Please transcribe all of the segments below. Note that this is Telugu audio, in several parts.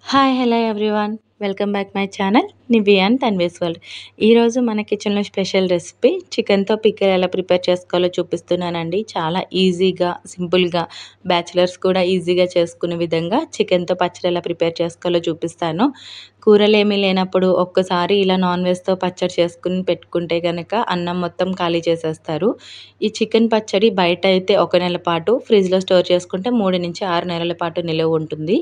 Hi, hello everyone. Welcome back my channel and Tanvi's world ఈరోజు మన కిచెన్లో స్పెషల్ రెసిపీ చికెన్తో పిక్కలు ఎలా ప్రిపేర్ చేసుకోవాలో చూపిస్తున్నానండి చాలా ఈజీగా సింపుల్గా బ్యాచిలర్స్ కూడా ఈజీగా చేసుకునే విధంగా చికెన్తో పచ్చడి ఎలా ప్రిపేర్ చేసుకోవాలో చూపిస్తాను కూరలు ఏమీ లేనప్పుడు ఒక్కసారి ఇలా నాన్ వెజ్తో పచ్చడి చేసుకుని పెట్టుకుంటే కనుక అన్నం మొత్తం ఖాళీ చేసేస్తారు ఈ చికెన్ పచ్చడి బయట అయితే ఒక నెల పాటు ఫ్రిడ్జ్లో స్టోర్ చేసుకుంటే మూడు నుంచి ఆరు నెలల పాటు నిలవ ఉంటుంది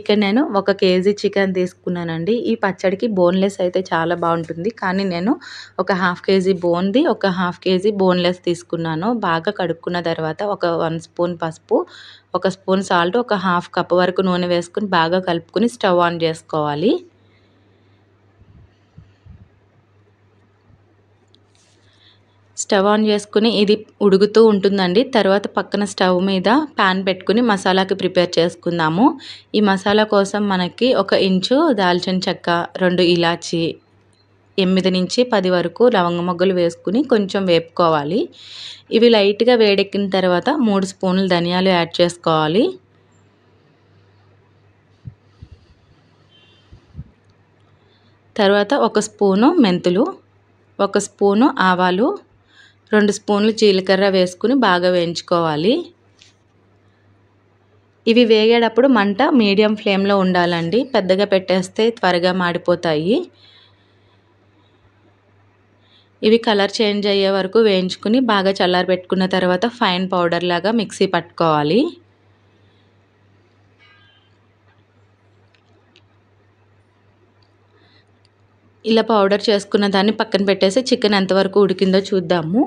ఇక్కడ నేను ఒక కేజీ చికెన్ తీసుకున్నాను అండి ఈ పచ్చడికి బోన్లెస్ అయితే చాలా బాగుంటుంది కానీ నేను ఒక హాఫ్ కేజీ బోన్ది ఒక హాఫ్ కేజీ బోన్లెస్ తీసుకున్నాను బాగా కడుక్కున్న తర్వాత ఒక వన్ స్పూన్ పసుపు ఒక స్పూన్ సాల్ట్ ఒక హాఫ్ కప్ వరకు నూనె వేసుకుని బాగా కలుపుకుని స్టవ్ ఆన్ చేసుకోవాలి స్టవ్ ఆన్ చేసుకుని ఇది ఉడుగుతూ ఉంటుందండి తర్వాత పక్కన స్టవ్ మీద ప్యాన్ పెట్టుకుని మసాలాకి ప్రిపేర్ చేసుకుందాము ఈ మసాలా కోసం మనకి ఒక ఇంచు దాల్చిన చెక్క రెండు ఇలాచి ఎనిమిది నుంచి పది వరకు లవంగ మొగ్గలు వేసుకుని కొంచెం వేపుకోవాలి ఇవి లైట్గా వేడెక్కిన తర్వాత మూడు స్పూన్లు ధనియాలు యాడ్ చేసుకోవాలి తర్వాత ఒక స్పూను మెంతులు ఒక స్పూను ఆవాలు రెండు స్పూన్లు జీలకర్ర వేసుకుని బాగా వేయించుకోవాలి ఇవి వేగేటప్పుడు మంట మీడియం ఫ్లేమ్లో ఉండాలండి పెద్దగా పెట్టేస్తే త్వరగా మాడిపోతాయి ఇవి కలర్ చేంజ్ అయ్యే వరకు వేయించుకుని బాగా చల్లారి పెట్టుకున్న తర్వాత ఫైన్ పౌడర్ లాగా మిక్సీ పట్టుకోవాలి ఇలా పౌడర్ చేసుకున్న దాన్ని పక్కన పెట్టేసి చికెన్ ఎంతవరకు ఉడికిందో చూద్దాము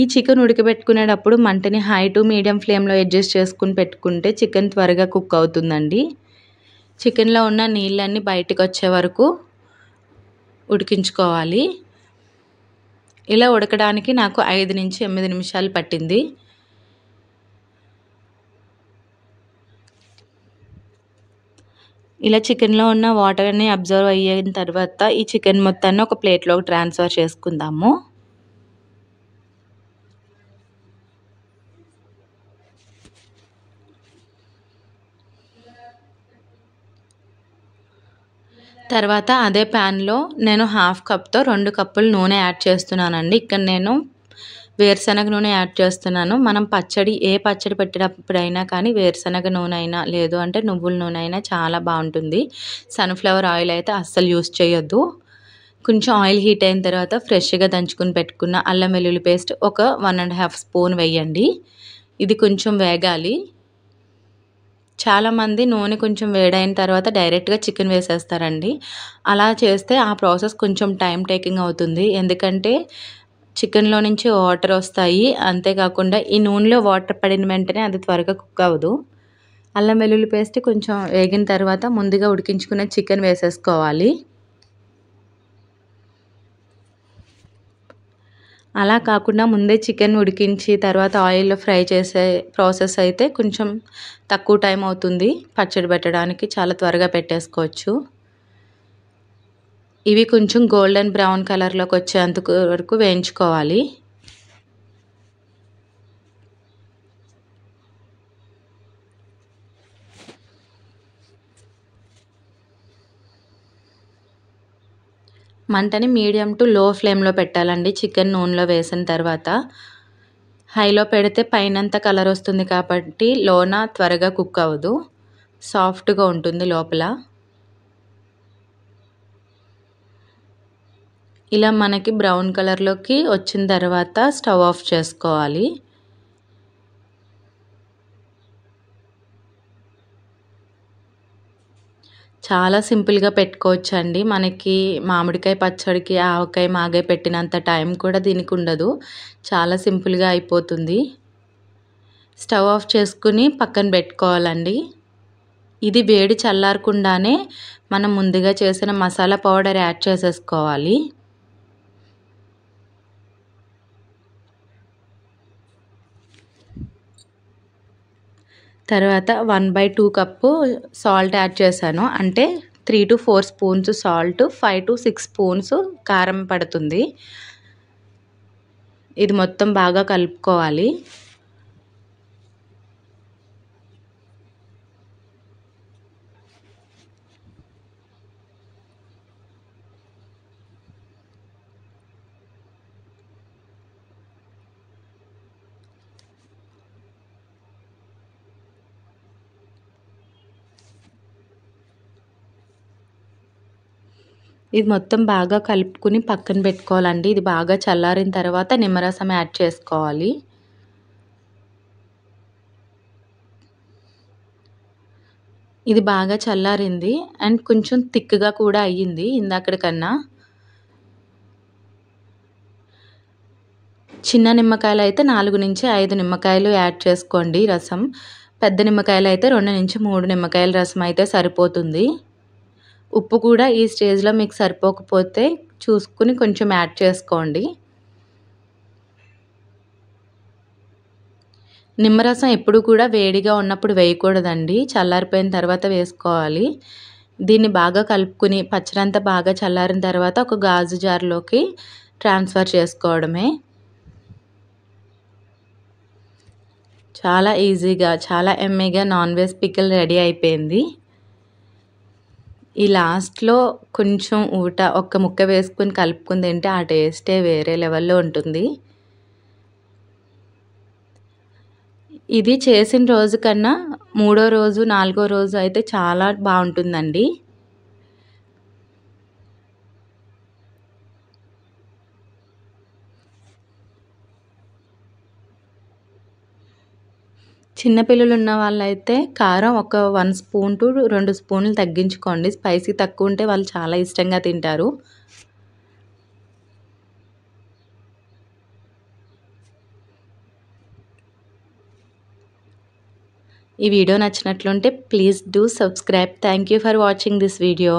ఈ చికెన్ ఉడకబెట్టుకునేటప్పుడు మంటని హై టు మీడియం ఫ్లేమ్లో అడ్జస్ట్ చేసుకుని పెట్టుకుంటే చికెన్ త్వరగా కుక్ అవుతుందండి చికెన్లో ఉన్న నీళ్ళన్నీ బయటకు వచ్చే వరకు ఉడికించుకోవాలి ఇలా ఉడకడానికి నాకు ఐదు నుంచి ఎనిమిది నిమిషాలు పట్టింది ఇలా చికెన్లో ఉన్న వాటర్ని అబ్జర్వ్ అయిన తర్వాత ఈ చికెన్ మొత్తాన్ని ఒక ప్లేట్లోకి ట్రాన్స్ఫర్ చేసుకుందాము తర్వాత అదే ప్యాన్లో నేను హాఫ్ కప్తో రెండు కప్పులు నూనె యాడ్ చేస్తున్నానండి ఇక్కడ నేను వేరుశనగ నూనె యాడ్ చేస్తున్నాను మనం పచ్చడి ఏ పచ్చడి పెట్టేటప్పుడైనా కానీ వేరుశనగ నూనె అయినా లేదు అంటే నువ్వుల నూనె అయినా చాలా బాగుంటుంది సన్ఫ్లవర్ ఆయిల్ అయితే అస్సలు యూస్ చేయొద్దు కొంచెం ఆయిల్ హీట్ అయిన తర్వాత ఫ్రెష్గా దంచుకుని పెట్టుకున్న అల్లం వెల్లుల్లి పేస్ట్ ఒక వన్ అండ్ హాఫ్ స్పూన్ వేయండి ఇది కొంచెం వేగాలి చాలామంది నూనె కొంచెం వేడైన తర్వాత డైరెక్ట్గా చికెన్ వేసేస్తారండి అలా చేస్తే ఆ ప్రాసెస్ కొంచెం టైం టేకింగ్ అవుతుంది ఎందుకంటే చికెన్లో నుంచి వాటర్ వస్తాయి అంతేకాకుండా ఈ నూనెలో వాటర్ పడిన వెంటనే అది త్వరగా కుక్ అవ్వదు అల్లం వెల్లుల్లి పేస్ట్ కొంచెం వేగిన తర్వాత ముందుగా ఉడికించుకున్న చికెన్ వేసేసుకోవాలి అలా కాకుండా ముందే చికెన్ ఉడికించి తర్వాత ఆయిల్లో ఫ్రై చేసే ప్రాసెస్ అయితే కొంచెం తక్కువ టైం అవుతుంది పచ్చడి పెట్టడానికి చాలా త్వరగా పెట్టేసుకోవచ్చు ఇవి కొంచెం గోల్డెన్ బ్రౌన్ కలర్లోకి వచ్చేంత వరకు వేయించుకోవాలి మంటని మీడియం టు లో ఫ్లేమ్లో పెట్టాలండి చికెన్ నూనెలో వేసిన తర్వాత హైలో పెడితే పైనంత కలర్ వస్తుంది కాబట్టి లోన త్వరగా కుక్ అవ్వదు సాఫ్ట్గా ఉంటుంది లోపల ఇలా మనకి బ్రౌన్ కలర్లోకి వచ్చిన తర్వాత స్టవ్ ఆఫ్ చేసుకోవాలి చాలా సింపుల్గా పెట్టుకోవచ్చండి మనకి మామిడికాయ పచ్చడికి ఆవకాయ మాగాయ పెట్టినంత టైం కూడా దీనికి ఉండదు చాలా సింపుల్గా అయిపోతుంది స్టవ్ ఆఫ్ చేసుకుని పక్కన పెట్టుకోవాలండి ఇది వేడి చల్లారకుండానే మనం ముందుగా చేసిన మసాలా పౌడర్ యాడ్ చేసేసుకోవాలి తర్వాత one by two cup salt add చేశాను అంటే three to four spoons salt five to six spoons కారం పడుతుంది ఇది మొత్తం బాగా కలుపుకోవాలి ఇది మొత్తం బాగా కలుపుకుని పక్కన పెట్టుకోవాలండి ఇది బాగా చల్లారిన తర్వాత నిమ్మరసం యాడ్ చేసుకోవాలి ఇది బాగా చల్లారింది అండ్ కొంచెం థిక్గా కూడా అయ్యింది ఇందాకడికన్నా చిన్న నిమ్మకాయలు అయితే నాలుగు నుంచి ఐదు నిమ్మకాయలు యాడ్ చేసుకోండి రసం పెద్ద నిమ్మకాయలు అయితే రెండు నుంచి మూడు నిమ్మకాయల రసం అయితే సరిపోతుంది ఉప్పు కూడా ఈ స్టేజ్లో మీకు సరిపోకపోతే చూసుకుని కొంచెం యాడ్ చేసుకోండి నిమ్మరసం ఎప్పుడు కూడా వేడిగా ఉన్నప్పుడు వేయకూడదండి చల్లారిపోయిన తర్వాత వేసుకోవాలి దీన్ని బాగా కలుపుకుని పచ్చడంతా బాగా చల్లారిన తర్వాత ఒక గాజు జార్లోకి ట్రాన్స్ఫర్ చేసుకోవడమే చాలా ఈజీగా చాలా ఎమ్మెగా నాన్ వెజ్ పిక్కలు రెడీ అయిపోయింది ఈ లాస్ట్లో కొంచెం ఊట ఒక్క ముక్క వేసుకుని కలుపుకుని తింటే ఆ టేస్టే వేరే లెవెల్లో ఉంటుంది ఇది చేసిన రోజు కన్నా మూడో రోజు నాలుగో రోజు అయితే చాలా బాగుంటుందండి చిన్నపిల్లలు ఉన్న వాళ్ళైతే కారం ఒక వన్ స్పూన్ టు రెండు స్పూన్లు తగ్గించుకోండి స్పైసీ తక్కువ ఉంటే వాళ్ళు చాలా ఇష్టంగా తింటారు ఈ వీడియో నచ్చినట్లుంటే please do subscribe thank you for watching this video